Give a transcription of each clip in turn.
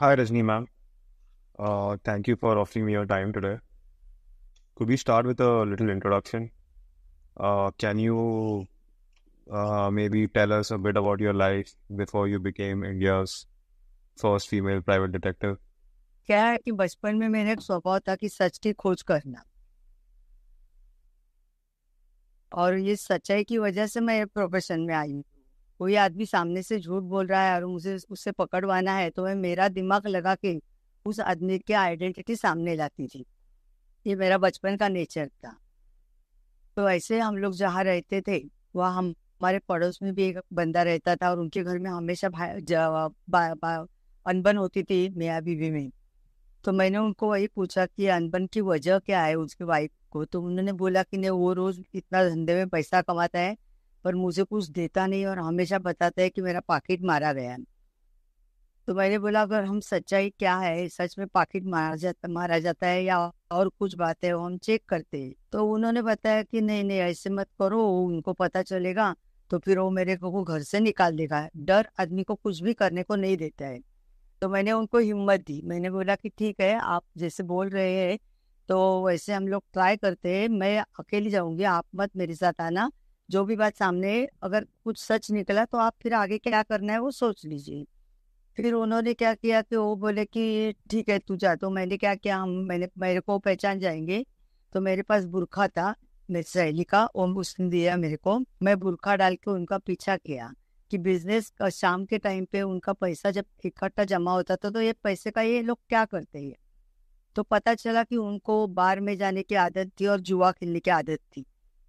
Hi, Rajni ma'am. Uh, thank you for offering me your time today. Could we start with a little introduction? Uh, can you uh, maybe tell us a bit about your life before you became India's first female private detective? क्या है कि बचपन में मेरा एक स्वभाव था कि सच की खोज करना और ये सच्चाई की वजह से मैं प्रोफेशन में आई हूँ कोई आदमी सामने से झूठ बोल रहा है और मुझे उससे पकड़वाना है तो मैं मेरा दिमाग लगा के उस आदमी की आइडेंटिटी सामने लाती थी ये मेरा बचपन का नेचर था तो ऐसे हम लोग जहाँ रहते थे वहाँ हम हमारे पड़ोस में भी एक बंदा रहता था और उनके घर में हमेशा अनबन होती थी मियाँ बीवी में तो मैंने उनको वही पूछा कि अनबन की वजह क्या है उसकी वाइफ को तो उन्होंने बोला कि नहीं वो रोज इतना धंधे में पैसा कमाता है पर मुझे कुछ देता नहीं और हमेशा बताता है कि मेरा पाकिट मारा गया है तो मैंने बोला अगर हम सच्चाई क्या है सच में पाकिट मारा जाता मारा जाता है या और कुछ बात है हम चेक करते हैं तो उन्होंने बताया कि नहीं नहीं ऐसे मत करो उनको पता चलेगा तो फिर वो मेरे को घर से निकाल देगा डर आदमी को कुछ भी करने को नहीं देता है तो मैंने उनको हिम्मत दी मैंने बोला कि ठीक है आप जैसे बोल रहे हैं तो वैसे हम लोग ट्राई करते हैं मैं अकेली जाऊंगी आप मत मेरे साथ आना जो भी बात सामने अगर कुछ सच निकला तो आप फिर आगे क्या करना है वो सोच लीजिए फिर उन्होंने क्या किया कि वो बोले कि ठीक है तू जा तो मैंने क्या किया हम मैंने मेरे को पहचान जाएंगे तो मेरे पास बुरखा था मेरी सहेली का वो उसने दिया मेरे को मैं बुरखा डाल के उनका पीछा किया कि बिजनेस शाम के टाइम पे उनका पैसा जब इकट्ठा जमा होता था तो ये पैसे का ये लोग क्या करते हैं तो पता चला कि उनको बार में जाने की आदत थी और जुआ खेलने की आदत थी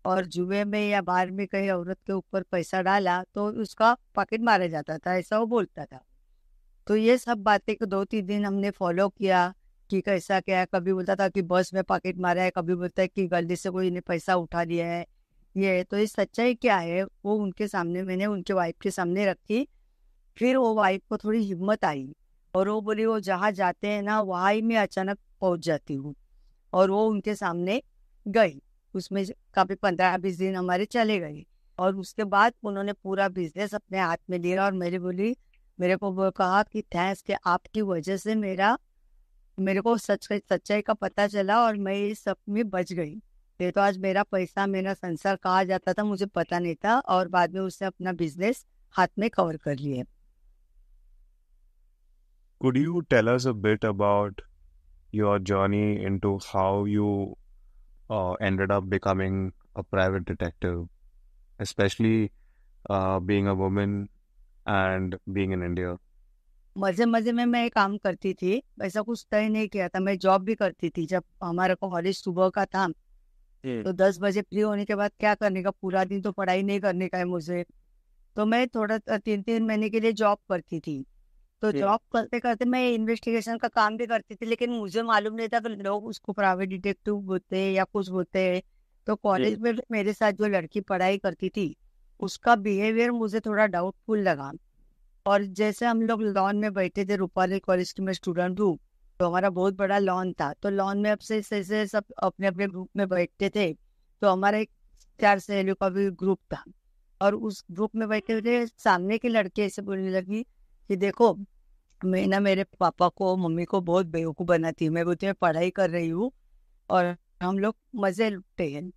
और जुए में या बार में कहीं औरत के ऊपर पैसा डाला तो उसका पॉकेट मारा जाता था ऐसा वो बोलता था तो ये सब बातें दो तीन दिन हमने फॉलो किया कि कैसा क्या है कभी बोलता था कि बस में पॉकेट मारा है कभी बोलता है कि गलती से कोई ने पैसा उठा लिया है ये तो ये सच्चाई क्या है वो उनके सामने मैंने उनके वाइफ के सामने रखी फिर वो वाइफ को थोड़ी हिम्मत आई और वो बोली वो जहाँ जाते हैं ना वहाँ ही मैं अचानक पहुँच जाती हूँ और वो उनके सामने गई उसमें काफी पंद्रह बीस दिन हमारे चले गए और उसके बाद उन्होंने पूरा बिजनेस अपने हाथ में लिया और मेरी बोली मेरे को वो कहा कि थैंक्स के आपकी वजह से मेरा मेरे को सच सच्चाई का पता चला और मैं इस सब में बच गई नहीं तो आज मेरा पैसा मेरा संसार कहा जाता था मुझे पता नहीं था और बाद में उसने अपना बिजनेस हाथ में कवर कर लिया Could you tell us a bit about your journey into how you uh, ended up becoming a private detective, especially uh, being a woman and being in India. मजे मजे में मैं काम करती थी ऐसा कुछ तय नहीं किया था मैं जॉब भी करती थी जब हमारा कॉलेज सुबह का था हम्म। तो दस बजे फ्री होने के बाद क्या करने का पूरा दिन तो पढ़ाई नहीं करने का है मुझे तो मैं थोड़ा तीन तीन महीने के लिए जॉब करती थी तो जॉब करते करते मैं इन्वेस्टिगेशन का काम भी करती थी लेकिन मुझे मालूम नहीं था कि लोग उसको प्राइवेट डिटेक्टिव बोलते हैं या कुछ बोलते हैं तो कॉलेज में मेरे साथ जो लड़की पढ़ाई करती थी उसका बिहेवियर मुझे थोड़ा डाउटफुल लगा और जैसे हम लोग लॉन में बैठे थे रूपाली कॉलेज की मैं स्टूडेंट हूँ तो हमारा बहुत बड़ा लॉन था तो लॉन में से, से, सब अपने अपने ग्रुप में बैठते थे तो हमारा एक चार सहेलियों का भी ग्रुप था और उस ग्रुप में बैठे हुए सामने के लड़के ऐसे बोलने लगी कि देखो मैं ना मेरे पापा को मम्मी को बहुत बेवकूफ़ बनाती हूँ मैं बोलती हूँ पढ़ाई कर रही हूँ और हम लोग मज़े लुटते हैं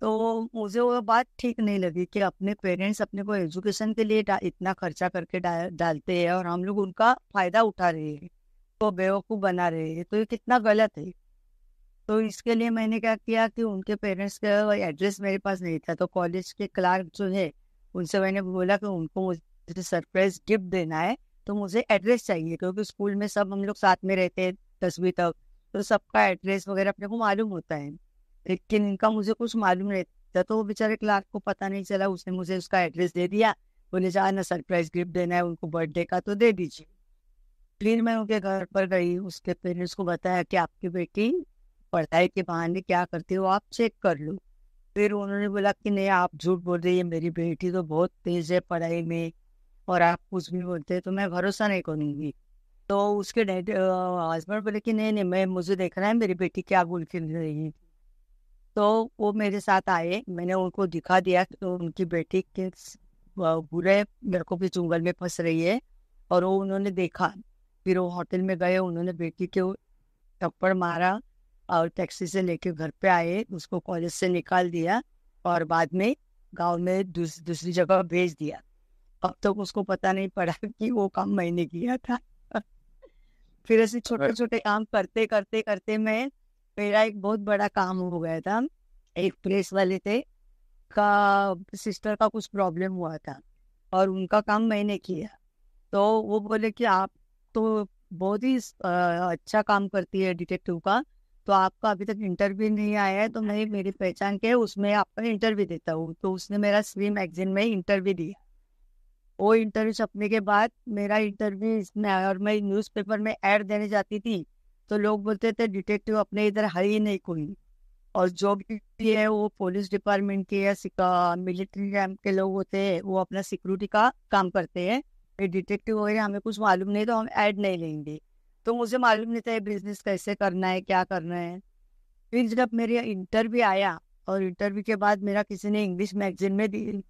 तो मुझे वो बात ठीक नहीं लगी कि अपने पेरेंट्स अपने को एजुकेशन के लिए इतना खर्चा करके डा, डालते हैं और हम लोग उनका फ़ायदा उठा रहे हैं तो बेवकूफ़ बना रहे हैं तो ये कितना गलत है तो इसके लिए मैंने क्या किया कि उनके पेरेंट्स का एड्रेस मेरे पास नहीं था तो कॉलेज के क्लार्क जो है उनसे मैंने बोला कि उनको मुझे सरप्राइज गिफ्ट देना है तो मुझे एड्रेस चाहिए क्योंकि स्कूल में सब हम लोग साथ में रहते हैं दसवीं तक तो सबका एड्रेस वगैरह अपने को मालूम होता है लेकिन इनका मुझे कुछ मालूम नहीं था तो बेचारे क्लार्क को पता नहीं चला उसने मुझे उसका एड्रेस दे दिया बोले जा ना सरप्राइज गिफ्ट देना है उनको बर्थडे का तो दे दीजिए फिर मैं उनके घर पर गई उसके पेरेंट्स को बताया कि आपकी बेटी पढ़ाई के बहाने क्या करती हो आप चेक कर लो फिर उन्होंने बोला कि नहीं आप झूठ बोल रही है मेरी बेटी तो बहुत तेज है पढ़ाई में और आप कुछ भी बोलते तो मैं भरोसा नहीं करूँगी तो उसके डैड हस्बैंड बोले कि नहीं नहीं मैं मुझे देखना है मेरी बेटी क्या बोल खिल रही है तो वो मेरे साथ आए मैंने उनको दिखा दिया तो उनकी बेटी के बुरे लड़कों के जंगल में फंस रही है और वो उन्होंने देखा फिर वो होटल में गए उन्होंने बेटी के थप्पड़ मारा और टैक्सी से लेके घर पे आए उसको कॉलेज से निकाल दिया और बाद में गांव में दूस, दूसरी जगह भेज दिया अब तक तो उसको पता नहीं पड़ा कि वो काम मैंने किया था फिर ऐसे छोटे छोटे काम करते करते करते मैं मेरा एक बहुत बड़ा काम हो गया था एक प्रेस वाले थे का सिस्टर का कुछ प्रॉब्लम हुआ था और उनका काम मैंने किया तो वो बोले कि आप तो बहुत ही अच्छा काम करती है डिटेक्टिव का तो आपका अभी तक इंटरव्यू नहीं आया है तो मैं मेरी पहचान के उसमें आपका इंटरव्यू देता हूँ तो उसने मेरा स्वी मैगजीन में इंटरव्यू दिया वो इंटरव्यू छपने के बाद मेरा इंटरव्यू इसमें आया और मैं न्यूज़पेपर में ऐड देने जाती थी तो लोग बोलते थे डिटेक्टिव अपने इधर है ही नहीं कोई और जो भी है वो पुलिस डिपार्टमेंट के या मिलिट्री कैंप के लोग होते हैं वो अपना सिक्योरिटी का काम करते हैं ये डिटेक्टिव वगैरह हमें कुछ मालूम नहीं तो हम ऐड नहीं लेंगे तो मुझे मालूम नहीं था बिजनेस कैसे करना है क्या करना है फिर जब मेरे इंटरव्यू आया और इंटरव्यू के बाद मेरा किसी ने इंग्लिश मैगजीन में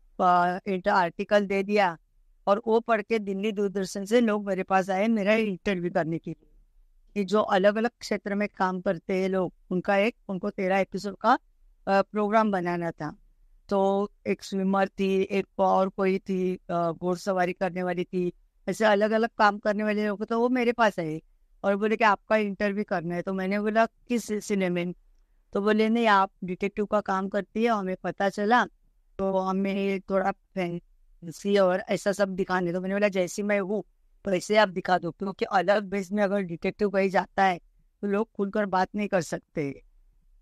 आर्टिकल दे दिया और वो पढ़ के दिल्ली दूरदर्शन से लोग मेरे पास आए मेरा इंटरव्यू करने के लिए कि जो अलग अलग क्षेत्र में काम करते हैं लोग उनका एक उनको तेरह एपिसोड का प्रोग्राम बनाना था तो एक स्विमर थी एक और कोई थी घोड़सवारी करने वाली थी ऐसे अलग अलग काम करने वाले लोग तो वो मेरे पास आए और बोले कि आपका इंटरव्यू करना है तो मैंने बोला किस सिलसिले में तो बोले नहीं आप डिटेक्टिव का काम करती है हमें पता चला तो हमें थोड़ा इसलिए और ऐसा सब दिखाने तो मैंने बोला जैसे मैं हूँ वैसे आप दिखा दो क्योंकि अलग बेस में अगर डिटेक्टिव कहीं जाता है तो लोग खुलकर बात नहीं कर सकते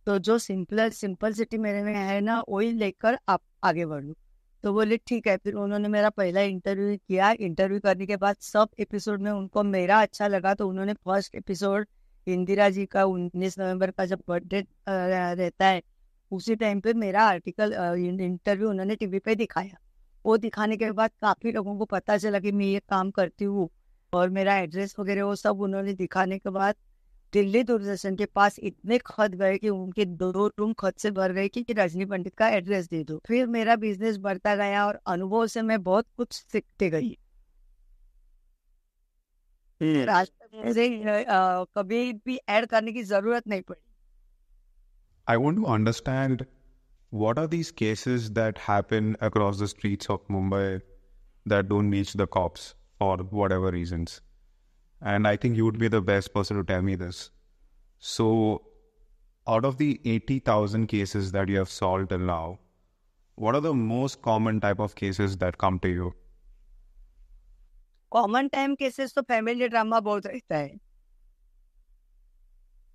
तो जो सिंपलर सिटी मेरे में है ना वही लेकर आप आगे लो तो बोले ठीक है फिर उन्होंने मेरा पहला इंटरव्यू किया इंटरव्यू करने के बाद सब एपिसोड में उनको मेरा अच्छा लगा तो उन्होंने फर्स्ट एपिसोड इंदिरा जी का उन्नीस नवंबर का जब बर्थडे रहता है उसी टाइम पे मेरा आर्टिकल इंटरव्यू उन्होंने टीवी पे दिखाया वो दिखाने के बाद काफ़ी लोगों को पता चला कि मैं ये काम करती हूँ और मेरा एड्रेस वगैरह वो सब उन्होंने दिखाने के बाद दिल्ली दूरदर्शन के पास इतने खत गए कि उनके दो दो रूम खत से भर गए कि, कि रजनी पंडित का एड्रेस दे दो फिर मेरा बिजनेस बढ़ता गया और अनुभव से मैं बहुत कुछ सीखते गई हम्म। कभी भी ऐड करने की जरूरत नहीं पड़ी I want to understand what are these cases that happen across the streets of Mumbai that don't reach the cops for whatever reasons? And I think you would be the best person to tell me this. So, out of the 80,000 cases that you have solved till now, what are the most common type of cases that come to you? Common time cases तो family drama बहुत रहता है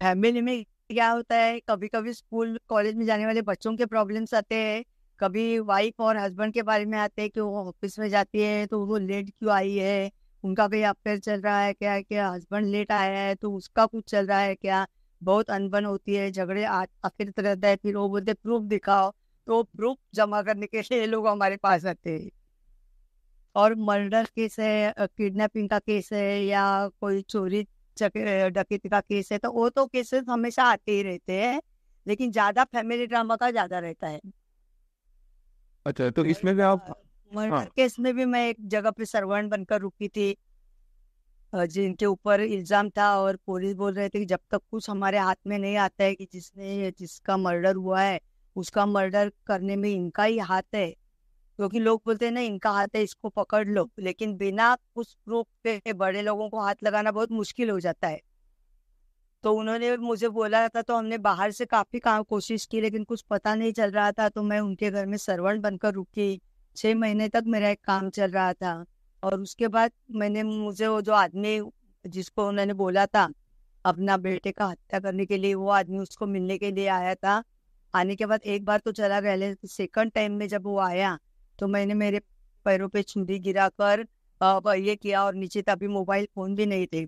family में क्या होता है कभी कभी स्कूल कॉलेज में जाने वाले बच्चों के प्रॉब्लम्स आते हैं कभी वाइफ और हस्बैंड के बारे में आते हैं कि वो ऑफिस में जाती है तो वो लेट क्यों आई है उनका कहीं अफेयर चल रहा है क्या क्या हस्बैंड लेट आया है तो उसका कुछ चल रहा है क्या बहुत अनबन होती है झगड़े आखिर रहता है फिर वो बोलते प्रूफ दिखाओ तो प्रूफ जमा करने के लिए लोग हमारे पास आते हैं और मर्डर केस है किडनैपिंग का केस है या कोई चोरी डकैती का केस है तो वो तो केसेस हमेशा आते ही रहते हैं लेकिन ज्यादा फैमिली ड्रामा का ज्यादा रहता है अच्छा तो इसमें भी आप मर्डर हाँ। केस में भी मैं एक जगह पे सर्वेंट बनकर रुकी थी जिनके ऊपर इल्जाम था और पुलिस बोल रहे थे कि जब तक कुछ हमारे हाथ में नहीं आता है कि जिसने जिसका मर्डर हुआ है उसका मर्डर करने में इनका ही हाथ है क्योंकि लोग बोलते हैं ना इनका हाथ है इसको पकड़ लो लेकिन बिना उस प्रूफ पे बड़े लोगों को हाथ लगाना बहुत मुश्किल हो जाता है तो उन्होंने मुझे बोला था तो हमने बाहर से काफी काम कोशिश की लेकिन कुछ पता नहीं चल रहा था तो मैं उनके घर में सर्वण बनकर रुकी छह महीने तक मेरा एक काम चल रहा था और उसके बाद मैंने मुझे वो जो आदमी जिसको उन्होंने बोला था अपना बेटे का हत्या करने के लिए वो आदमी उसको मिलने के लिए आया था आने के बाद एक बार तो चला गया सेकंड टाइम में जब वो आया तो मैंने मेरे पैरों पे छुरी गिरा कर ये किया और नीचे तभी मोबाइल फोन भी नहीं थे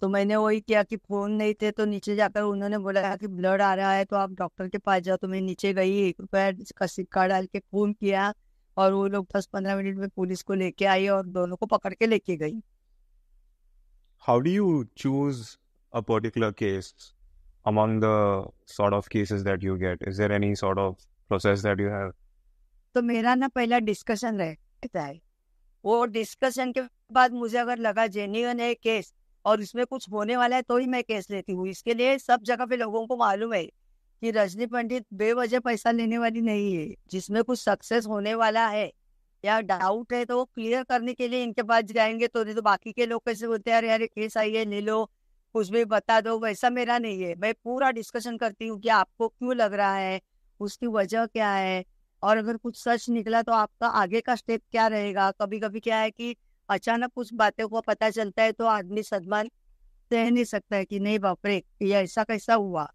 तो मैंने वही किया कि फोन नहीं थे तो नीचे जाकर उन्होंने बोला कि ब्लड आ रहा है तो आप डॉक्टर के पास जाओ तो मैं नीचे गई एक रुपया सिक्का डाल के फोन किया और वो लोग दस पंद्रह मिनट में पुलिस को लेके आई और दोनों को पकड़ के लेके गई how do you choose a particular case among the sort of cases that you get is there any sort of process that you have तो मेरा ना पहला डिस्कशन रहता है वो डिस्कशन के बाद मुझे अगर लगा जेन्यून है केस और इसमें कुछ होने वाला है तो ही मैं केस लेती हूँ इसके लिए सब जगह पे लोगों को मालूम है कि रजनी पंडित बेवजह पैसा लेने वाली नहीं है जिसमें कुछ सक्सेस होने वाला है या डाउट है तो वो क्लियर करने के लिए इनके पास जाएंगे तो नहीं तो बाकी के लोग कैसे बोलते हैं अरे केस आई है ले लो कुछ भी बता दो वैसा मेरा नहीं है मैं पूरा डिस्कशन करती हूँ कि आपको क्यों लग रहा है उसकी वजह क्या है और अगर कुछ सच निकला तो आपका आगे का स्टेप क्या रहेगा कभी कभी क्या है कि अचानक कुछ बातें को पता चलता है तो आदमी सदमान सह नहीं सकता है कि नहीं बापरे ये ऐसा कैसा हुआ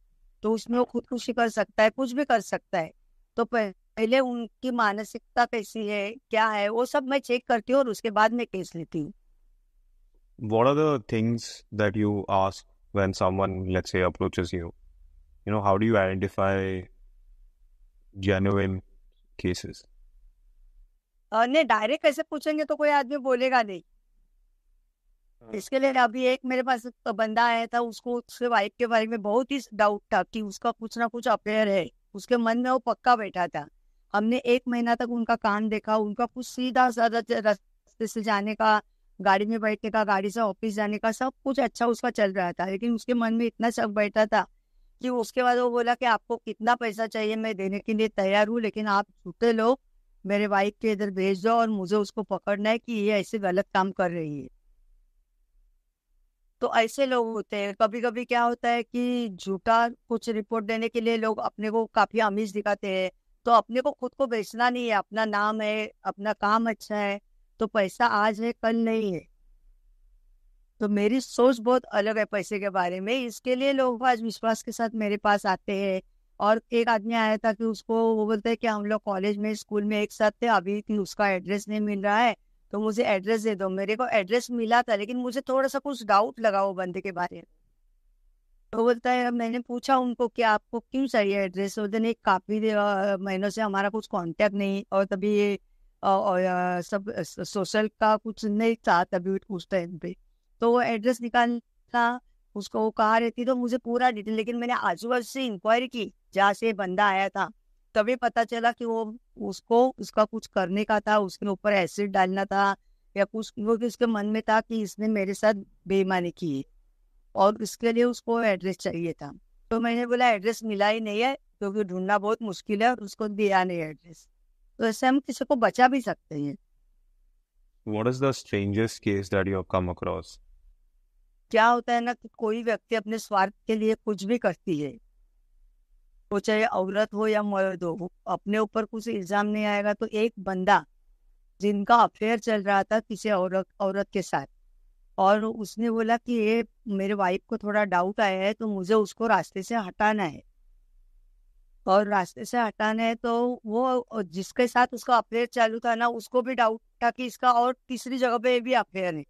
तो उसमें वो खुदकुशी कर सकता है कुछ भी कर सकता है तो पहले उनकी मानसिकता कैसी है क्या है वो सब मैं चेक करती हूँ और उसके बाद में केस लेती हूँ What are the things that you ask when someone, let's say, approaches you? You know, how do you identify genuine cases नहीं डायरेक्ट ऐसे पूछेंगे तो कोई आदमी बोलेगा नहीं हाँ। इसके लिए अभी एक मेरे पास बंदा आया था उसको उसके वाइफ के बारे में बहुत ही डाउट था कि उसका कुछ ना कुछ अफेयर है उसके मन में वो पक्का बैठा था हमने एक महीना तक उनका कान देखा उनका कुछ सीधा साधा रास्ते से जाने का गाड़ी में बैठने का गाड़ी से ऑफिस जाने का सब कुछ अच्छा उसका चल रहा था लेकिन उसके मन में इतना शक बैठा था कि उसके बाद वो बोला कि आपको कितना पैसा चाहिए मैं देने के लिए तैयार हूँ लेकिन आप छूटे लोग मेरे वाइफ के इधर भेज दो और मुझे उसको पकड़ना है कि ये ऐसे गलत काम कर रही है तो ऐसे लोग होते हैं कभी कभी क्या होता है कि झूठा कुछ रिपोर्ट देने के लिए लोग अपने को काफी अमीज दिखाते हैं तो अपने को खुद को बेचना नहीं है अपना नाम है अपना काम अच्छा है तो पैसा आज है कल नहीं है तो मेरी सोच बहुत अलग है पैसे के बारे में इसके लिए लोग आज विश्वास के साथ मेरे पास आते हैं और एक आदमी आया था कि उसको वो बोलते है कि हम लोग कॉलेज में स्कूल में एक साथ थे अभी उसका एड्रेस नहीं मिल रहा है तो मुझे एड्रेस दे दो मेरे को एड्रेस मिला था लेकिन मुझे थोड़ा सा कुछ डाउट लगा वो बंदे के बारे में तो बोलता है मैंने पूछा उनको कि आपको क्यों चाहिए एड्रेस तो बोलते नहीं काफी महीनों से हमारा कुछ कॉन्टेक्ट नहीं और तभी ये सब सोशल का कुछ नहीं था तभी उस टाइम पे तो वो एड्रेस निकालना उसको वो कहा रहती तो मुझे पूरा डिटेल लेकिन मैंने आजू बाजू से इंक्वायरी की जहाँ से बंदा आया था तभी पता चला कि वो उसको उसका कुछ करने का था उसके ऊपर एसिड डालना था या कुछ वो उसके मन में था कि इसने मेरे साथ बेईमानी की और इसके लिए उसको एड्रेस चाहिए था तो मैंने बोला एड्रेस मिला ही नहीं है क्योंकि तो ढूंढना बहुत मुश्किल है और उसको दिया नहीं एड्रेस तो ऐसे हम किसी को बचा भी सकते हैं What is the strangest case that you have come across? क्या होता है ना कि कोई व्यक्ति अपने स्वार्थ के लिए कुछ भी करती है वो चाहे औरत हो या मर्द हो अपने ऊपर कुछ इल्जाम नहीं आएगा तो एक बंदा जिनका अफेयर चल रहा था किसी औरत औरत के साथ और उसने बोला कि ये मेरे वाइफ को थोड़ा डाउट आया है तो मुझे उसको रास्ते से हटाना है और रास्ते से हटाना है तो वो जिसके साथ उसका अफेयर चालू था ना उसको भी डाउट था कि इसका और तीसरी जगह पे भी अफेयर है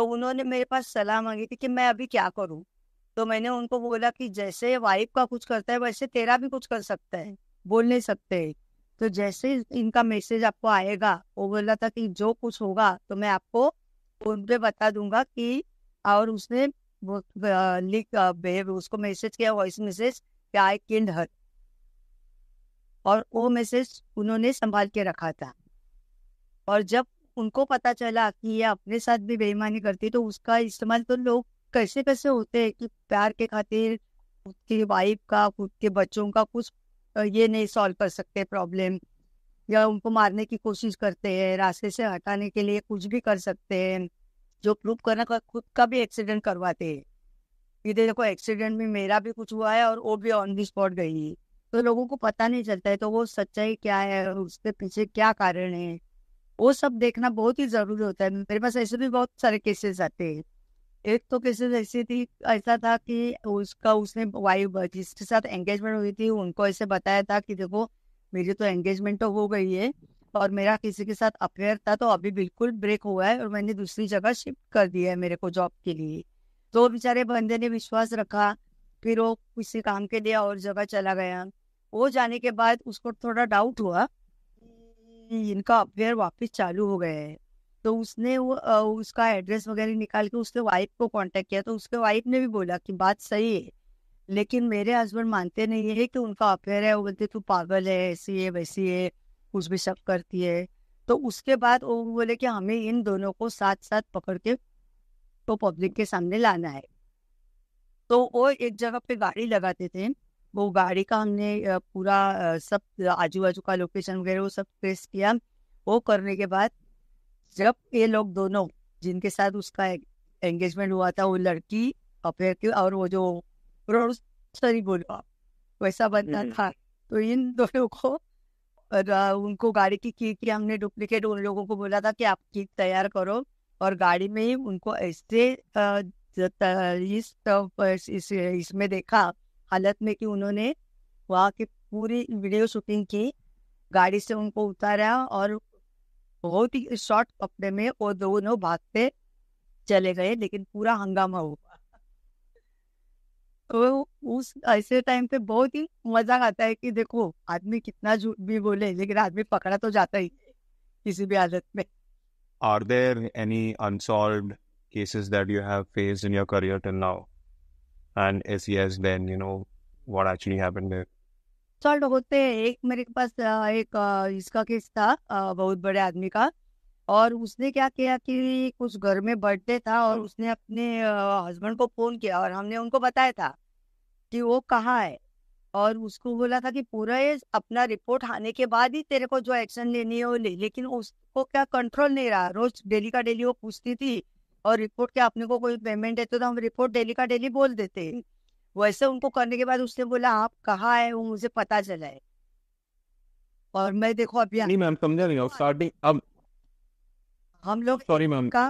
तो उन्होंने मेरे पास सलाह मांगी थी कि मैं अभी क्या करूं तो मैंने उनको बोला कि जैसे वाइफ का कुछ करता है वैसे तेरा भी कुछ कर सकता है बोल नहीं सकते तो जैसे इनका मैसेज आपको आएगा वो बोला था कि जो कुछ होगा तो मैं आपको फोन पे बता दूंगा कि और उसने उसको मैसेज किया वॉइस मैसेज कि आई किल्ड हर और वो मैसेज उन्होंने संभाल के रखा था और जब उनको पता चला कि ये अपने साथ भी बेईमानी करती तो उसका इस्तेमाल तो लोग कैसे कैसे होते हैं कि प्यार के खातिर खुद की वाइफ का खुद के बच्चों का कुछ ये नहीं सॉल्व कर सकते प्रॉब्लम या उनको मारने की कोशिश करते हैं रास्ते से हटाने के लिए कुछ भी कर सकते हैं जो प्रूव करना का खुद का भी एक्सीडेंट करवाते हैं ये तो देखो एक्सीडेंट में मेरा भी कुछ हुआ है और वो भी ऑन द स्पॉट गई तो लोगों को पता नहीं चलता है तो वो सच्चाई क्या है और उसके पीछे क्या कारण है वो सब देखना बहुत ही जरूरी होता है मेरे पास ऐसे भी बहुत सारे केसेस आते हैं एक तो केसेस ऐसी थी ऐसा था कि उसका उसने वाइफ जिसके साथ एंगेजमेंट हुई थी उनको ऐसे बताया था कि देखो मेरी तो एंगेजमेंट तो हो गई है और मेरा किसी के साथ अफेयर था तो अभी बिल्कुल ब्रेक हुआ है और मैंने दूसरी जगह शिफ्ट कर दिया है मेरे को जॉब के लिए तो बेचारे बंदे ने विश्वास रखा फिर वो किसी काम के लिए और जगह चला गया वो जाने के बाद उसको थोड़ा डाउट हुआ इनका अफेयर वापस चालू हो गया है तो उसने वो उसका एड्रेस वगैरह निकाल के उसके वाइफ को कांटेक्ट किया तो उसके वाइफ ने भी बोला कि बात सही है लेकिन मेरे हस्बैंड मानते नहीं है कि उनका अफेयर है वो बोलते तू पागल है ऐसी है वैसी है कुछ भी शक करती है तो उसके बाद वो बोले कि हमें इन दोनों को साथ साथ पकड़ के तो पब्लिक के सामने लाना है तो वो एक जगह पे गाड़ी लगाते थे वो गाड़ी का हमने पूरा सब आजू बाजू का लोकेशन वगैरह वो सब ट्रेस किया वो करने के बाद जब ये लोग दोनों जिनके साथ उसका एंगेजमेंट हुआ था वो लड़की अफेयर की और वो जो सॉरी बोलो वैसा बनना हम्म, हम्म। था तो इन दोनों को उनको गाड़ी की की की हमने डुप्लीकेट उन लोगों को बोला था कि आप की तैयार करो और गाड़ी में ही उनको ऐसे इस इसमें देखा हालत में कि उन्होंने वहाँ की पूरी वीडियो शूटिंग की गाड़ी से उनको उतारा और बहुत ही शॉर्ट कपड़े में वो दोनों भाग पे चले गए लेकिन पूरा हंगामा हुआ तो उस ऐसे टाइम पे बहुत ही मजा आता है कि देखो आदमी कितना झूठ भी बोले लेकिन आदमी पकड़ा तो जाता ही किसी भी हालत में Are there any unsolved cases that you have faced in your career till now? And if yes, then you know what actually happened there. Solve होते हैं एक मेरे पास एक इसका केस था बहुत बड़े आदमी का और उसने क्या किया कि कुछ घर में बर्थडे था और उसने अपने हस्बैंड को फोन किया और हमने उनको बताया था कि वो कहाँ है और उसको बोला था कि पूरा ये अपना रिपोर्ट आने के बाद ही तेरे को जो एक्शन लेनी है वो ले लेकिन उसको क्या कंट्रोल नहीं रहा रोज डेली का डेली वो पूछती थी और रिपोर्ट के आपने को कोई पेमेंट देते तो हम रिपोर्ट डेली का डेली बोल देते वैसे उनको करने के बाद उसने बोला आप कहाँ है वो मुझे पता चला है और मैं देखो अभी नहीं मैम समझा नहीं स्टार्टिंग अब हम लोग सॉरी मैम का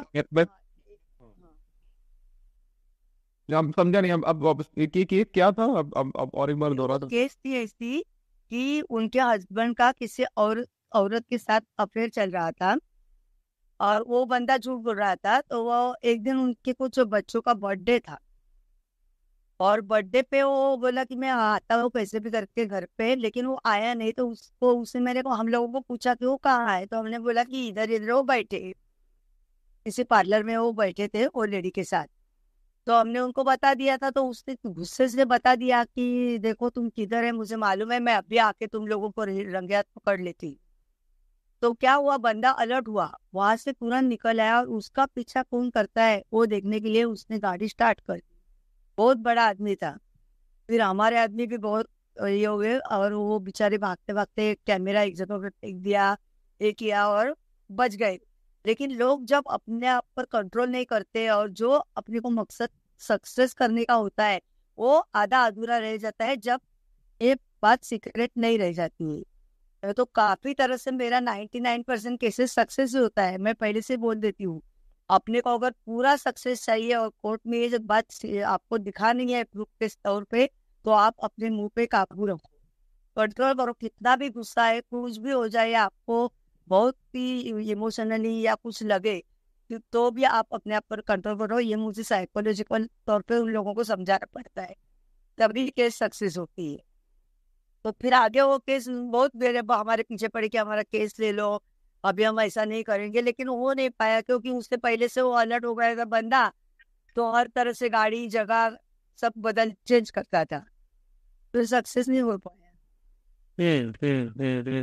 हम समझा नहीं अब अब एक केस क्या था अब अब अब और एक बार दोहरा केस थी ऐसी कि उनके हस्बैंड का किसी और औरत के साथ अफेयर चल रहा था और वो बंदा झूठ बोल रहा था तो वो एक दिन उनके कुछ बच्चों का बर्थडे था और बर्थडे पे वो बोला कि मैं आता हूँ कैसे भी करके घर पे लेकिन वो आया नहीं तो उसको उसने मेरे को हम लोगों को पूछा कि वो कहाँ आए तो हमने बोला कि इधर इधर वो बैठे किसी पार्लर में वो बैठे थे वो लेडी के साथ तो हमने उनको बता दिया था तो उसने गुस्से से बता दिया कि देखो तुम किधर है मुझे मालूम है मैं अभी आके तुम लोगों को रंगे हाथ पकड़ लेती तो क्या हुआ बंदा अलर्ट हुआ वहां से तुरंत निकल आया और उसका पीछा कौन करता है वो देखने के लिए उसने गाड़ी स्टार्ट कर दी बहुत बड़ा आदमी था फिर हमारे आदमी भी बहुत ये हो गए और वो बेचारे भागते भागते कैमरा एक जगह पर फेंक दिया ये किया और बच गए लेकिन लोग जब अपने आप पर कंट्रोल नहीं करते और जो अपने को मकसद सक्सेस करने का होता है वो आधा अधूरा रह जाता है जब ये बात सीक्रेट नहीं रह जाती है तो काफी तरह से मेरा 99 परसेंट केसेस सक्सेस होता है मैं पहले से बोल देती हूँ अपने को अगर पूरा सक्सेस चाहिए और कोर्ट में ये जब बात आपको दिखा नहीं है प्रूफ के तौर पे तो आप अपने मुंह पे काबू रखो कंट्रोल करो कितना भी गुस्सा है कुछ भी हो जाए आपको बहुत ही इमोशनली या कुछ लगे तो भी आप अपने आप पर कंट्रोल करो ये मुझे साइकोलॉजिकल तौर पे उन लोगों को समझाना पड़ता है तभी केस सक्सेस होती है तो फिर आगे वो केस बहुत मेरे हमारे पीछे पड़े कि हमारा केस ले लो अभी हम ऐसा नहीं करेंगे लेकिन हो नहीं पाया क्योंकि उससे पहले से वो अलर्ट हो गया था बंदा तो हर तरह से गाड़ी जगह सब बदल चेंज करता था तो सक्सेस नहीं हो पाया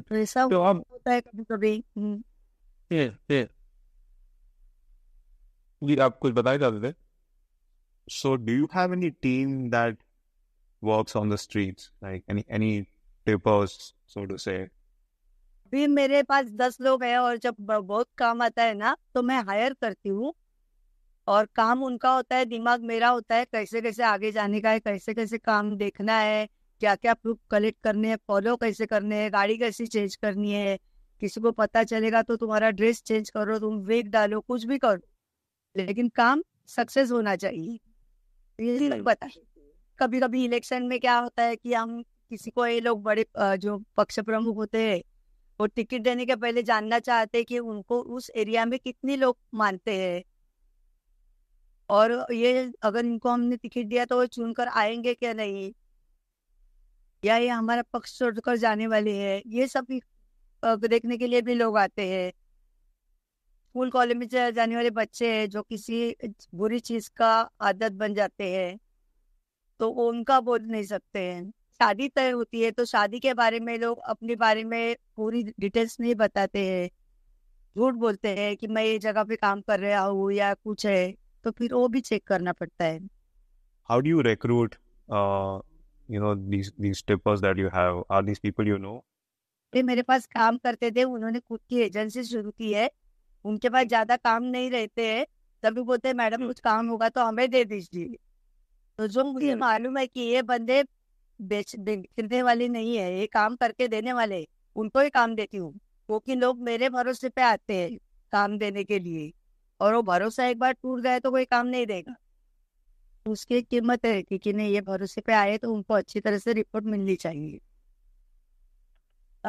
तो ऐसा तो होता है कभी कभी ये, ये। जी आप कुछ बताए जाते थे so do you have any team that works on the streets, like any any tippers, so to say? अभी मेरे पास दस लोग हैं और जब बहुत काम आता है ना तो मैं हायर करती हूँ और काम उनका होता है दिमाग मेरा होता है कैसे कैसे आगे जाने का है कैसे कैसे काम देखना है क्या क्या प्रूफ कलेक्ट करने हैं फॉलो कैसे करने हैं गाड़ी कैसे चेंज करनी है किसी को पता चलेगा तो तुम्हारा ड्रेस चेंज करो तुम वेग डालो कुछ भी करो लेकिन काम सक्सेस होना चाहिए ये बताइए कभी कभी इलेक्शन में क्या होता है कि हम किसी को ये लोग बड़े जो पक्ष प्रमुख होते हैं वो टिकट देने के पहले जानना चाहते हैं कि उनको उस एरिया में कितने लोग मानते हैं और ये अगर इनको हमने टिकट दिया तो वो चुन कर आएंगे क्या नहीं या ये हमारा पक्ष छोड़कर जाने वाले है ये सब देखने के लिए भी लोग आते हैं स्कूल कॉलेज में जाने वाले बच्चे हैं जो किसी बुरी चीज का आदत बन जाते हैं तो वो उनका बोल नहीं सकते हैं शादी तय होती है तो शादी के बारे में लोग अपने बारे में पूरी डिटेल्स नहीं बताते हैं झूठ बोलते हैं कि मैं ये जगह पे काम कर रहा हूँ या कुछ है तो फिर वो भी चेक करना पड़ता है how do you recruit you know these these tippers that you have are these people you know ये मेरे पास काम करते थे उन्होंने खुद की एजेंसी शुरू की है उनके पास ज्यादा काम नहीं रहते हैं तभी बोलते हैं मैडम हम्म। कुछ काम होगा तो हमें दे दीजिए तो जो मुझे हम्म। मालूम है कि ये बंदे बेच खरीदने वाले नहीं है ये काम करके देने वाले उनको ही काम देती हूँ क्योंकि लोग मेरे भरोसे पे आते हैं काम देने के लिए और वो भरोसा एक बार टूट जाए तो कोई काम नहीं देगा उसकी कीमत है कि, कि नहीं ये भरोसे पे आए तो उनको अच्छी तरह से रिपोर्ट मिलनी चाहिए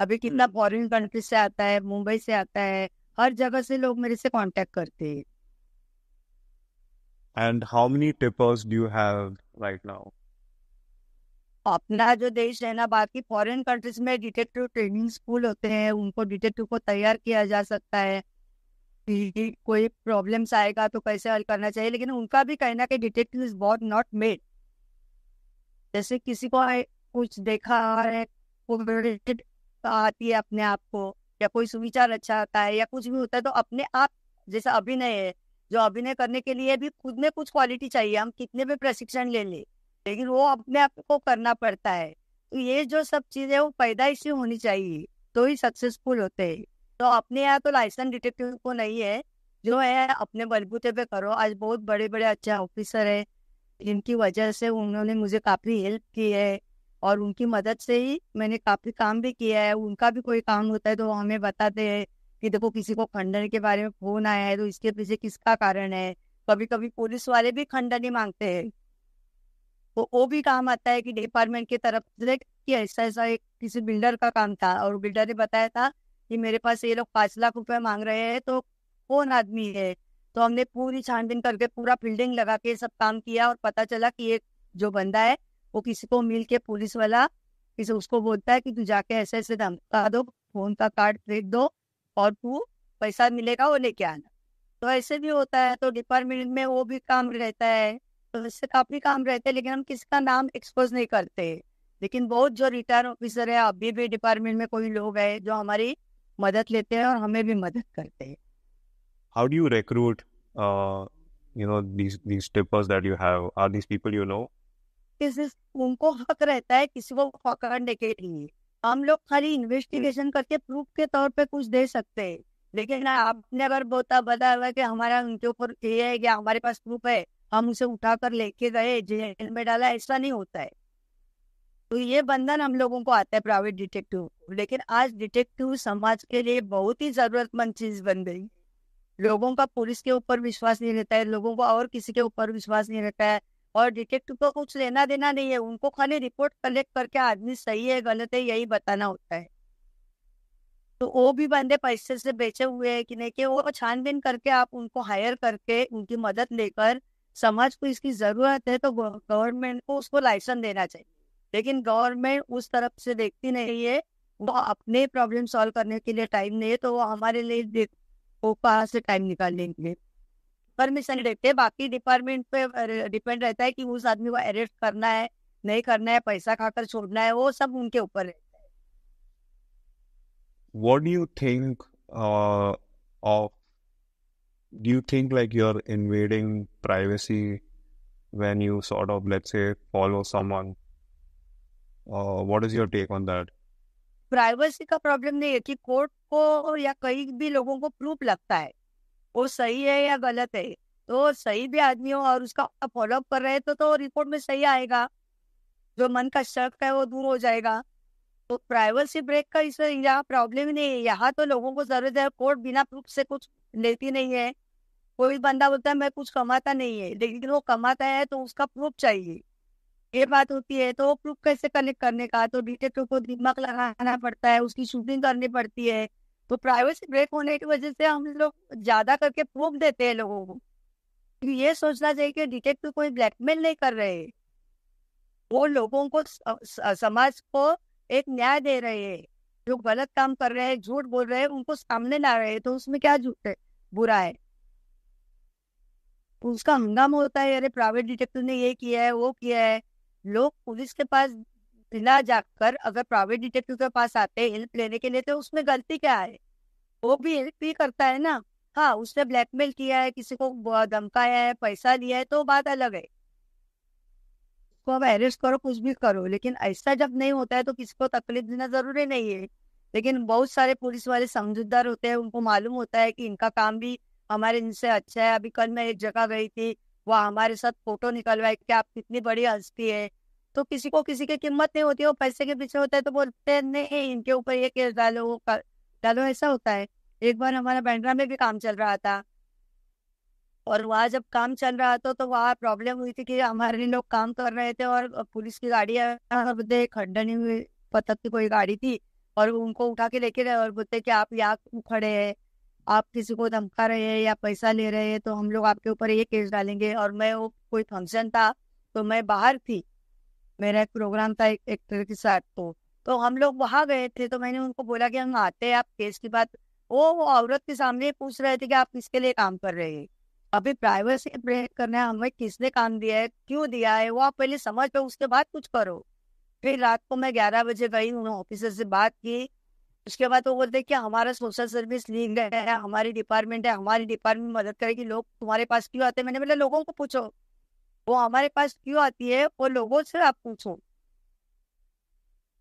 अभी कितना फॉरेन हम्म। कंट्री से आता है मुंबई से आता है हर जगह से लोग मेरे से कांटेक्ट करते हैं And how many tippers do you have right now? अपना जो देश है ना बाकी फॉरेन कंट्रीज में डिटेक्टिव ट्रेनिंग स्कूल होते हैं उनको डिटेक्टिव को तैयार किया जा सकता है कि कोई प्रॉब्लम्स आएगा तो कैसे हल करना चाहिए लेकिन उनका भी कहना कि डिटेक्टिव इज बॉट नॉट मेड जैसे किसी को कुछ देखा है वो आती है अपने आप को या कोई सुविचार अच्छा आता है या कुछ भी होता है तो अपने आप जैसे अभिनय है जो अभिनय करने के लिए भी खुद में कुछ क्वालिटी चाहिए हम कितने भी प्रशिक्षण ले ले लेकिन वो अपने आप को करना पड़ता है तो ये जो सब चीज है वो पैदा इसी होनी चाहिए तो ही सक्सेसफुल होते हैं तो अपने यहाँ तो लाइसेंस डिटेक्टिव को नहीं है जो है अपने बलबूते पे करो आज बहुत बड़े बड़े अच्छे ऑफिसर है जिनकी वजह से उन्होंने मुझे काफी हेल्प की है और उनकी मदद से ही मैंने काफी काम भी किया है उनका भी कोई काम होता है तो हमें बताते हैं कि देखो किसी को खंडन के बारे में फोन आया है तो इसके पीछे किसका कारण है कभी कभी पुलिस वाले भी खंडन ही मांगते हैं तो वो भी काम आता है कि डिपार्टमेंट की तरफ से कि ऐसा ऐसा एक किसी बिल्डर का काम था और बिल्डर ने बताया था कि मेरे पास ये लोग पांच लाख रुपए मांग रहे हैं तो कौन आदमी है तो हमने पूरी छानबीन करके पूरा फील्डिंग लगा के सब काम किया और पता चला कि एक जो बंदा है वो किसी को मिल के पुलिस वाला किसी उसको बोलता है कि तू जाके ऐसे ऐसे धमका दो फोन का कार्ड फेंक दो और तू पैसा मिलेगा वो लेके आना तो ऐसे भी होता है तो डिपार्टमेंट में वो भी काम रहता है तो इससे काफी काम रहते हैं लेकिन हम किसी का नाम एक्सपोज नहीं करते लेकिन बहुत जो रिटायर ऑफिसर है अभी भी डिपार्टमेंट में कोई लोग है जो हमारी मदद लेते हैं और हमें भी मदद करते हैं how do you recruit you know these these tippers that you have are these people you know उनको हक रहता है किसी को हक करने के लिए हम लोग खाली इन्वेस्टिगेशन करके प्रूफ के तौर पे कुछ दे सकते हैं लेकिन आपने अगर बोता बताया हुआ कि हमारा उनके ऊपर ये है कि हमारे पास प्रूफ है हम उसे उठाकर लेके गए जेल में डाला ऐसा नहीं होता है तो ये बंधन हम लोगों को आता है प्राइवेट डिटेक्टिव लेकिन आज डिटेक्टिव समाज के लिए बहुत ही जरूरतमंद चीज बन गई लोगों का पुलिस के ऊपर विश्वास नहीं रहता है लोगों को और किसी के ऊपर विश्वास नहीं रहता है और डिटेक्टिव को कुछ लेना देना नहीं है उनको खाली रिपोर्ट कलेक्ट करके आदमी सही है गलत है यही बताना होता है तो वो भी बंदे पैसे से बेचे हुए हैं कि नहीं कि वो छानबीन करके आप उनको हायर करके उनकी मदद लेकर समाज को इसकी जरूरत है तो गवर्नमेंट को उसको लाइसेंस देना चाहिए लेकिन गवर्नमेंट उस तरफ से देखती नहीं है वो अपने प्रॉब्लम सॉल्व करने के लिए टाइम नहीं है तो वो हमारे लिए देख से टाइम निकाल लेंगे परमिशन देते बाकी डिपार्टमेंट पे डिपेंड रहता है कि उस आदमी को अरेस्ट करना है नहीं करना है पैसा खाकर छोड़ना है वो सब उनके ऊपर रहता है What do you think uh, of do you think like you're invading privacy when you sort of let's say follow someone uh, what is your take on that privacy का प्रॉब्लम नहीं है कि कोर्ट को या कई भी लोगों को प्रूफ लगता है वो सही है या गलत है तो सही भी आदमी हो और उसका फॉलोअप कर रहे हैं तो तो रिपोर्ट में सही आएगा जो मन का शक है वो दूर हो जाएगा तो प्राइवेसी ब्रेक का इसमें यहाँ प्रॉब्लम ही नहीं है यहाँ तो लोगों को जरूरत है कोर्ट बिना प्रूफ से कुछ लेती नहीं है कोई बंदा बोलता है मैं कुछ कमाता नहीं है लेकिन वो कमाता है तो उसका प्रूफ चाहिए ये बात होती है तो वो प्रूफ कैसे कलेक्ट करने का तो डिटेक्टिव को दिमाग लगाना पड़ता है उसकी शूटिंग करनी पड़ती है तो प्राइवेसी ब्रेक होने की वजह से हम लोग ज्यादा करके फूक देते हैं लोगों को तो ये सोचना चाहिए कि डिटेक्टिव तो कोई ब्लैकमेल नहीं कर रहे वो लोगों को समाज को एक न्याय दे रहे हैं जो गलत काम कर रहे हैं झूठ बोल रहे हैं उनको सामने ला रहे हैं तो उसमें क्या झूठ है बुरा है तो उसका हंगामा होता है अरे प्राइवेट डिटेक्टिव ने ये किया है वो किया है लोग पुलिस के पास बिना जाकर अगर प्राइवेट डिटेक्टिव के पास आते हैं हेल्प लेने के लिए तो उसमें गलती क्या है वो भी हेल्प ही करता है ना हाँ उसने ब्लैकमेल किया है किसी को धमकाया है पैसा लिया है तो बात अलग है उसको अब अरेस्ट करो कुछ भी करो लेकिन ऐसा जब नहीं होता है तो किसी को तकलीफ देना जरूरी नहीं है लेकिन बहुत सारे पुलिस वाले समझदार होते हैं उनको मालूम होता है कि इनका काम भी हमारे इनसे अच्छा है अभी कल मैं एक जगह गई थी वह हमारे साथ फोटो निकलवाए कि आप कितनी बड़ी हस्ती है तो किसी को किसी की कीमत नहीं होती है वो पैसे के पीछे होता है तो बोलते हैं नहीं इनके ऊपर ये केस डालो वो डालो ऐसा होता है एक बार हमारा बैंड्रा में भी काम चल रहा था और वहाँ जब काम चल रहा था तो वहाँ प्रॉब्लम हुई थी कि हमारे लोग काम कर रहे थे और पुलिस की गाड़ी हाँ, बोलते खड्डा नहीं हुई पतक की कोई गाड़ी थी और उनको उठा के लेके गए और बोलते कि आप यहाँ खड़े हैं आप किसी को धमका रहे हैं या पैसा ले रहे हैं तो हम लोग आपके ऊपर ये केस डालेंगे और मैं वो कोई फंक्शन था तो मैं बाहर थी मेरा एक प्रोग्राम था एक एक्टर के साथ तो तो हम लोग वहाँ गए थे तो मैंने उनको बोला कि हम आते हैं आप केस की बात वो वो औरत के सामने पूछ रहे थे कि आप किसके लिए काम कर रहे हैं अभी प्राइवेसी ब्रेक करना है हमें किसने काम दिया है क्यों दिया है वो आप पहले समझ लो उसके बाद कुछ करो फिर रात को मैं ग्यारह बजे गई उन्होंने ऑफिसर से बात की उसके बाद वो बोलते कि हमारा सोशल सर्विस लीग है हमारी डिपार्टमेंट है हमारी डिपार्टमेंट मदद करेगी लोग तुम्हारे पास क्यों आते मैंने बोला लोगों को पूछो वो हमारे पास क्यों आती है वो लोगों से आप पूछो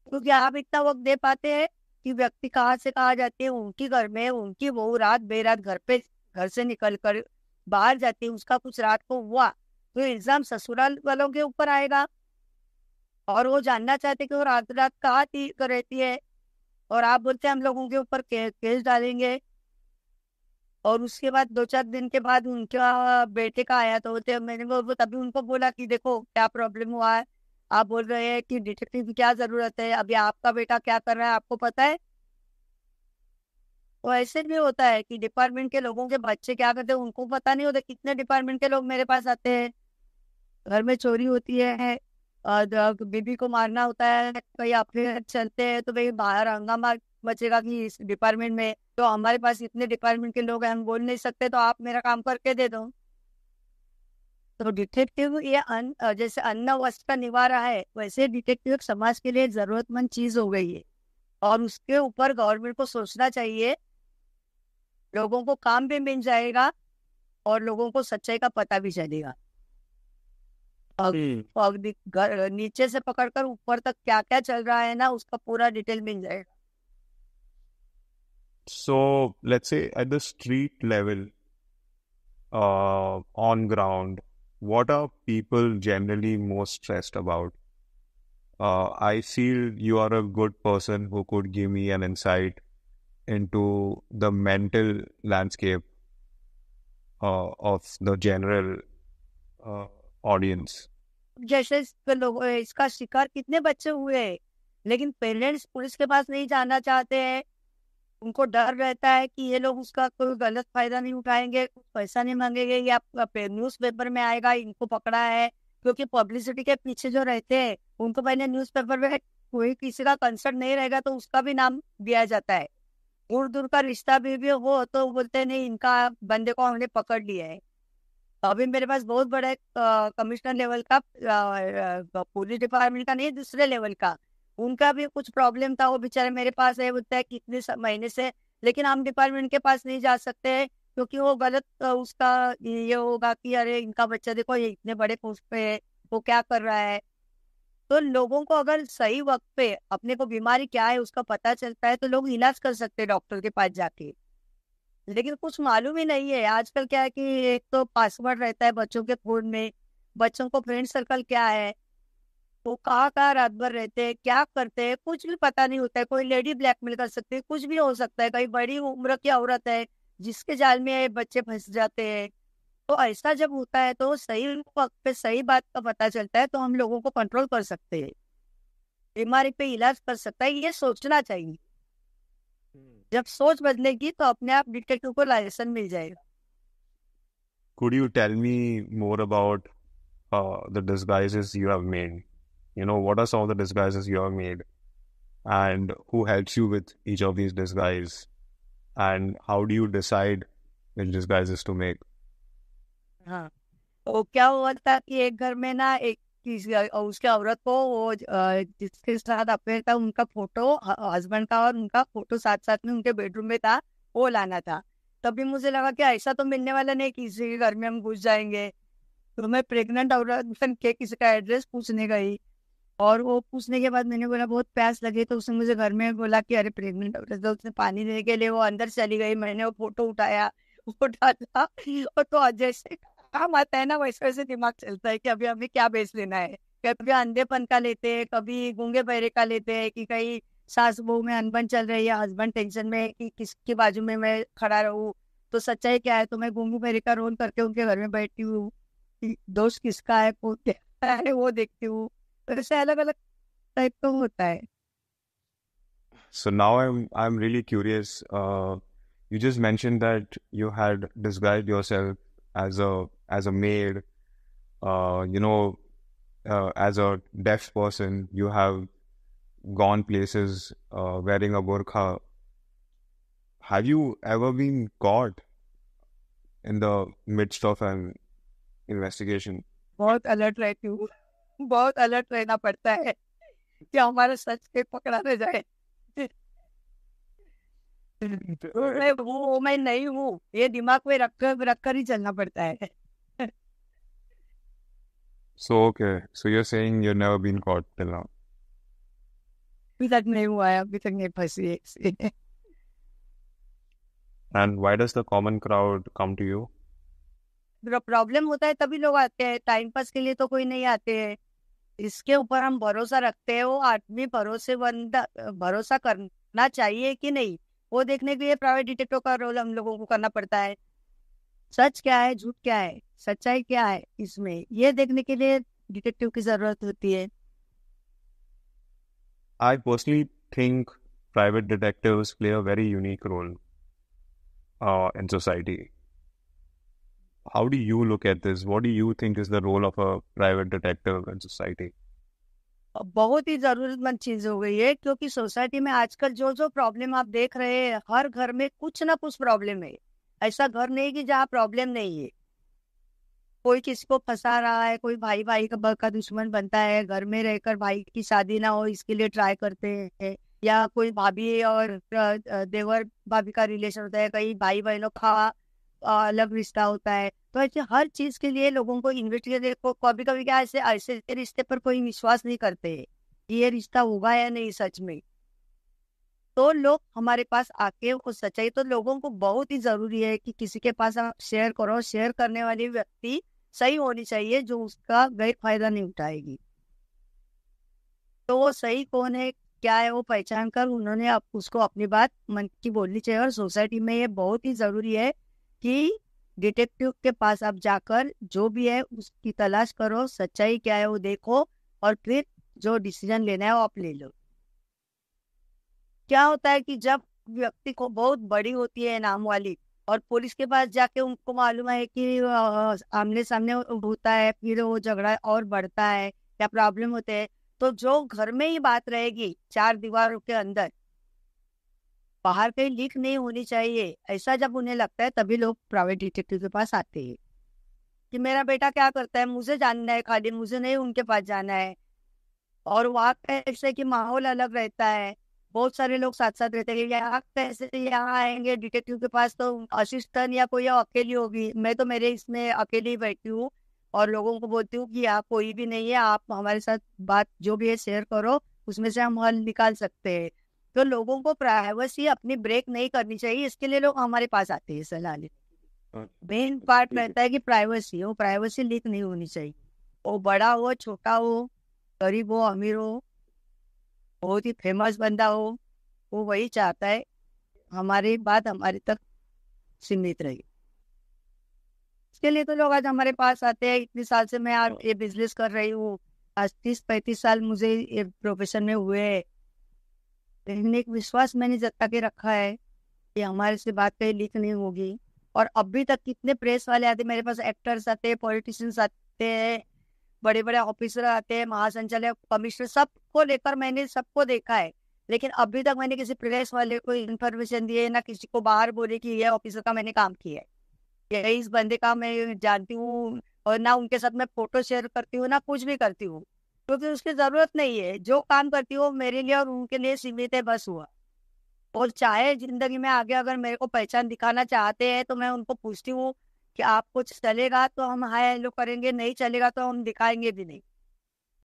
क्योंकि आप इतना वक्त दे पाते हैं कि व्यक्ति कहाँ से कहा जाते हैं उनकी घर में उनकी वो रात बेरात घर पे घर से निकल कर बाहर जाती है उसका कुछ रात को हुआ तो इल्जाम ससुराल वालों के ऊपर आएगा और वो जानना चाहते कि वो रात रात कहाँ रहती है और आप बोलते हैं हम लोगों के ऊपर के, केस डालेंगे और उसके बाद दो चार दिन के बाद उनके बेटे का आया तो मैंने वो वो तभी उनको बोला कि देखो क्या प्रॉब्लम हुआ है आप बोल रहे हैं कि डिटेक्टिव की क्या जरूरत है अभी आपका बेटा क्या कर रहा है आपको पता है तो ऐसे भी होता है कि डिपार्टमेंट के लोगों के बच्चे क्या करते हैं उनको पता नहीं होता कितने डिपार्टमेंट के लोग मेरे पास आते हैं घर में चोरी होती है बीबी को मारना होता है कहीं अपने चलते हैं तो भाई बाहर हंगामा बचेगा कि इस डिपार्टमेंट में तो हमारे पास इतने डिपार्टमेंट के लोग हैं हम बोल नहीं सकते तो आप मेरा काम करके दे दो तो डिटेक्टिव ये अन, जैसे का निवारा है वैसे डिटेक्टिव समाज के लिए जरूरतमंद चीज हो गई है और उसके ऊपर गवर्नमेंट को सोचना चाहिए लोगों को काम भी मिल जाएगा और लोगों को सच्चाई का पता भी चलेगा हम्म। नीचे से पकड़कर ऊपर तक क्या क्या चल रहा है ना उसका पूरा डिटेल मिल जाएगा So let's say at the street level, uh, on ground, what are people generally most stressed about? Uh, I feel you are a good person who could give me an insight into the mental landscape uh, of the general uh, audience. जैसे इसका शिकार कितने बच्चे हुए हैं लेकिन parents police के पास नहीं जाना चाहते हैं उनको डर रहता है कि ये लोग उसका कोई गलत फायदा नहीं उठाएंगे पैसा नहीं मांगेंगे या न्यूज पेपर में आएगा इनको पकड़ा है क्योंकि पब्लिसिटी के पीछे जो रहते हैं उनको पहले न्यूज पेपर में कोई किसी का कंसर्ट नहीं रहेगा तो उसका भी नाम दिया जाता है दूर दूर का रिश्ता भी, भी हो तो बोलते नहीं इनका बंदे को हमने पकड़ लिया है अभी मेरे पास बहुत बड़े कमिश्नर लेवल का पुलिस डिपार्टमेंट का नहीं दूसरे लेवल का उनका भी कुछ प्रॉब्लम था वो बेचारे मेरे पास है बोलता है कितने महीने से लेकिन हम डिपार्टमेंट के पास नहीं जा सकते है क्योंकि वो गलत उसका ये होगा कि अरे इनका बच्चा देखो ये इतने बड़े पोस्ट पे है वो क्या कर रहा है तो लोगों को अगर सही वक्त पे अपने को बीमारी क्या है उसका पता चलता है तो लोग इलाज कर सकते हैं डॉक्टर के पास जाके लेकिन कुछ मालूम ही नहीं है आजकल क्या है कि एक तो पासवर्ड रहता है बच्चों के फोन में बच्चों को फ्रेंड सर्कल क्या है वो कहाँ कहाँ रात भर रहते हैं क्या करते हैं कुछ भी पता नहीं होता है कोई लेडी ब्लैकमेल कर सकती है कुछ भी हो सकता है कहीं बड़ी उम्र की औरत है जिसके जाल में बच्चे फंस जाते हैं तो ऐसा जब होता है तो सही वक्त पे सही बात का पता चलता है तो हम लोगों को कंट्रोल कर सकते हैं बीमारी पे इलाज कर सकता है ये सोचना चाहिए हम्म। जब सोच बदलेगी तो अपने आप डिटेक्टिव को लाइसेंस मिल जाएगा Could you tell me more about uh, the disguises you have made? You know, what are some of the disguises you have made? And who helps you with each of these disguises? And how do you decide which disguises to make? हाँ तो क्या हुआ था कि एक घर में ना एक उसके औरत को वो जिसके साथ अफेयर था उनका फोटो हस्बैंड का और उनका फोटो साथ साथ में उनके बेडरूम में था वो लाना था तभी मुझे लगा कि ऐसा तो मिलने वाला नहीं किसी के घर में हम घुस जाएंगे तो मैं प्रेग्नेंट औरत के किसी का एड्रेस पूछने गई और वो पूछने के बाद मैंने बोला बहुत प्यास लगी तो उसने मुझे घर में बोला कि अरे प्रेग्नेंट तो उसने पानी देने के लिए वो अंदर चली गई मैंने वो फोटो उठाया वो डाला और तो जैसे काम आता है ना वैसे वैसे दिमाग चलता है कि अभी हमें क्या बेच लेना है कभी अंधेपन का लेते हैं कभी गूंगे बहरे का लेते हैं कि कहीं सास बहू में अनबन चल रही है हस्बैंड टेंशन में कि किसके बाजू में मैं खड़ा रहूँ तो सच्चाई क्या है तो मैं गूंगू बहरे का रोल करके उनके घर में बैठी हूँ दोस्त किसका है कौन क्या है वो देखती हूँ Eh. So now I'm I'm really curious. Uh, you just mentioned that you had described yourself as a as a maid. Uh, you know, uh, as a deaf person, you have gone places wearing a burqa. Have you ever been caught in the midst of an investigation? बहुत alert रहती हूँ बहुत alert रहना पड़ता है कि हमारा सच के पकड़ा न जाए तो, तो मैं वो वो मैं नहीं हूँ ये दिमाग में रखकर रखकर ही चलना पड़ता है So okay, so you're saying you've never been caught till now? अभी तक नहीं हुआ है अभी तक नहीं फंसी है And why does the common crowd come to you? Problem होता है तभी लोग आते हैं टाइम पास के लिए तो कोई नहीं आते हैं इसके ऊपर हम भरोसा रखते हैं वो आदमी भरोसे भरोसा करना चाहिए कि नहीं वो देखने के लिए प्राइवेट डिटेक्टर का रोल हम लोगों को करना पड़ता है सच क्या है झूठ क्या है सच्चाई क्या है इसमें ये देखने के लिए डिटेक्टिव की जरूरत होती है I personally think private detectives play a very unique role in society how do you look at this? What do you think is the role of a private detective in society? बहुत ही जरूरतमंद चीज हो गई है क्योंकि society में आजकल जो जो प्रॉब्लम आप देख रहे हैं हर घर में कुछ ना कुछ प्रॉब्लम है ऐसा घर नहीं कि जहाँ प्रॉब्लम नहीं है कोई किसी को फंसा रहा है कोई भाई भाई का, का दुश्मन बनता है घर में रहकर भाई की शादी ना हो इसके लिए ट्राई करते हैं या कोई भाभी और देवर भाभी का रिलेशन होता है कहीं भाई बहनों का अलग रिश्ता होता है तो ऐसे हर चीज के लिए लोगों को इन्वेस्ट को कभी कभी क्या ऐसे ऐसे रिश्ते पर कोई विश्वास नहीं करते ये रिश्ता होगा या नहीं सच में तो लोग हमारे पास आके वो सच्चाई तो लोगों को बहुत ही जरूरी है कि किसी के पास आप शेयर करो शेयर करने वाली व्यक्ति सही होनी चाहिए जो उसका गैर फायदा नहीं उठाएगी तो वो सही कौन है क्या है वो पहचान कर उन्होंने आप उसको अपनी बात मन की बोलनी चाहिए और सोसाइटी में ये बहुत ही जरूरी है कि डिटेक्टिव के पास आप जाकर जो भी है उसकी तलाश करो सच्चाई क्या है वो देखो और फिर जो डिसीजन लेना है वो आप ले लो क्या होता है कि जब व्यक्ति को बहुत बड़ी होती है नाम वाली और पुलिस के पास जाके उनको मालूम है कि आमने सामने होता है फिर वो झगड़ा और बढ़ता है या प्रॉब्लम होते हैं तो जो घर में ही बात रहेगी चार दीवारों के अंदर बाहर कहीं लीक नहीं होनी चाहिए ऐसा जब उन्हें लगता है तभी लोग प्राइवेट डिटेक्टिव के पास आते हैं कि मेरा बेटा क्या करता है मुझे जानना है खाली मुझे नहीं उनके पास जाना है और वहाँ कैसे कि माहौल अलग रहता है बहुत सारे लोग साथ साथ रहते हैं यहाँ कैसे यहाँ आएंगे डिटेक्टिव के पास तो असिस्टेंट या कोई अकेली होगी मैं तो मेरे इसमें अकेली ही बैठी हूँ और लोगों को बोलती हूँ कि यहाँ कोई भी नहीं है आप हमारे साथ बात जो भी है शेयर करो उसमें से हम हल निकाल सकते हैं तो लोगों को प्राइवेसी अपनी ब्रेक नहीं करनी चाहिए इसके लिए लोग हमारे पास आते हैं सलाह लेने मेन पार्ट हाँ, रहता है कि प्राइवेसी हो प्राइवेसी लीक नहीं होनी चाहिए वो बड़ा हो छोटा हो गरीब हो अमीर हो बहुत ही फेमस बंदा हो वो वही चाहता है हमारी बात हमारे तक सीमित रहे इसके लिए तो लोग आज हमारे पास आते हैं इतने साल से मैं आज हाँ। ये बिजनेस कर रही हूँ आज तीस पैंतीस साल मुझे ये प्रोफेशन में हुए है कहीं ने एक विश्वास मैंने जता के रखा है कि हमारे से बात कहीं लीक नहीं होगी और अभी तक कितने प्रेस वाले आते मेरे पास एक्टर्स आते पॉलिटिशियंस आते हैं बड़े बड़े ऑफिसर आते हैं महासंचालक कमिश्नर सबको लेकर मैंने सबको देखा है लेकिन अभी तक मैंने किसी प्रेस वाले को इन्फॉर्मेशन दिए ना किसी को बाहर बोले कि यह ऑफिसर का मैंने काम किया है यही इस बंदे का मैं जानती हूँ और ना उनके साथ मैं फोटो शेयर करती हूँ ना कुछ भी करती हूँ क्योंकि तो उसकी जरूरत नहीं है जो काम करती हो मेरे लिए और उनके लिए सीमित है बस हुआ और चाहे जिंदगी में आगे अगर मेरे को पहचान दिखाना चाहते हैं तो मैं उनको पूछती हूँ कि आप कुछ चलेगा तो हम हाई हेलो करेंगे नहीं चलेगा तो हम दिखाएंगे भी नहीं